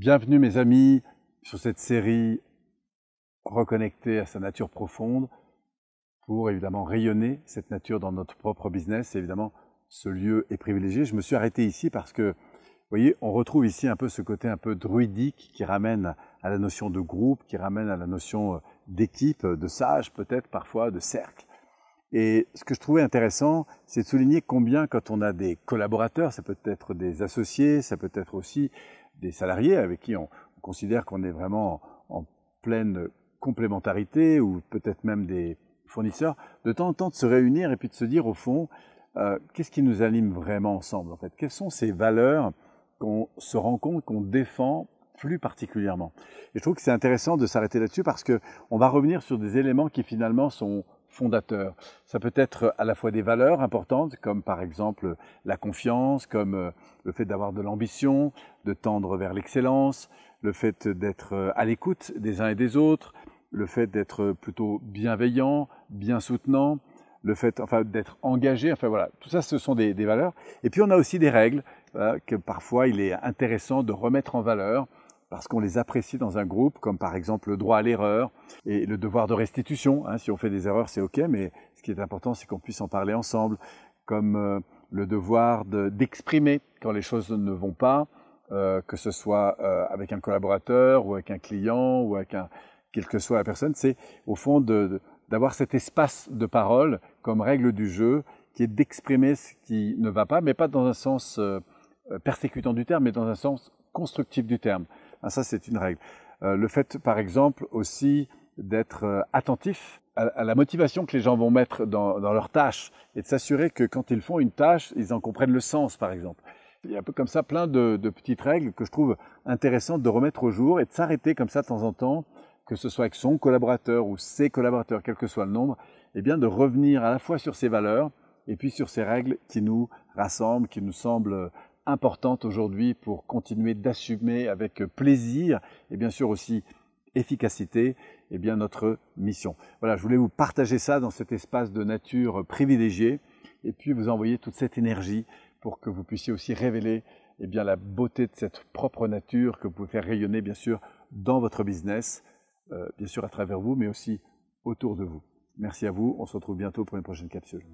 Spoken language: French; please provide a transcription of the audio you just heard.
Bienvenue mes amis sur cette série Reconnecter à sa nature profonde pour évidemment rayonner cette nature dans notre propre business. évidemment, ce lieu est privilégié. Je me suis arrêté ici parce que, vous voyez, on retrouve ici un peu ce côté un peu druidique qui ramène à la notion de groupe, qui ramène à la notion euh, d'équipe, de sage peut-être parfois, de cercle. Et ce que je trouvais intéressant, c'est de souligner combien quand on a des collaborateurs, ça peut être des associés, ça peut être aussi des salariés avec qui on, considère qu'on est vraiment en, pleine complémentarité ou peut-être même des fournisseurs, de temps en temps de se réunir et puis de se dire au fond, euh, qu'est-ce qui nous anime vraiment ensemble en fait Quelles sont ces valeurs qu'on se rend compte qu'on défend plus particulièrement Et je trouve que c'est intéressant de s'arrêter là-dessus parce qu'on va revenir sur des éléments qui finalement sont fondateur. Ça peut être à la fois des valeurs importantes, comme par exemple la confiance, comme euh, le fait d'avoir de l'ambition, de tendre vers l'excellence, le fait d'être euh, à l'écoute des uns et des autres, le fait d'être plutôt bienveillant, bien soutenant, le fait enfin, d'être engagé, enfin voilà, tout ça ce sont des, valeurs. Et puis on a aussi des règles euh, que parfois il est intéressant de remettre en valeur parce qu'on les apprécie dans un groupe, comme par exemple le droit à l'erreur et le devoir de restitution. Hein. si on fait des erreurs, c'est OK, mais ce qui est important, c'est qu'on puisse en parler ensemble, comme euh, le devoir d'exprimer quand les choses ne vont pas, euh, que ce soit euh, avec un collaborateur ou avec un client ou avec un, quelle que soit la personne, c'est au fond d'avoir cet espace de parole comme règle du jeu qui est d'exprimer ce qui ne va pas, mais pas dans un sens persécutant du terme, mais dans un sens constructif du terme. Ah, ça, c'est une règle. Euh, le fait, par exemple, aussi d'être euh, attentif à, la motivation que les gens vont mettre dans, dans leur tâche et de s'assurer que quand ils font une tâche, ils en comprennent le sens, par exemple. Il y a un peu comme ça plein de, de petites règles que je trouve intéressantes de remettre au jour et de s'arrêter comme ça de temps en temps, que ce soit avec son collaborateur ou ses collaborateurs, quel que soit le nombre, et eh bien de revenir à la fois sur ses valeurs et puis sur ces règles qui nous rassemblent, qui nous semblent importante aujourd'hui pour continuer d'assumer avec plaisir et bien sûr aussi efficacité et eh bien, notre mission. Voilà, je voulais vous partager ça dans cet espace de nature privilégié et puis vous envoyer toute cette énergie pour que vous puissiez aussi révéler et eh bien, la beauté de cette propre nature que vous pouvez faire rayonner bien sûr dans votre business, euh, bien sûr à travers vous, mais aussi autour de vous. Merci à vous, on se retrouve bientôt pour une prochaine capsule.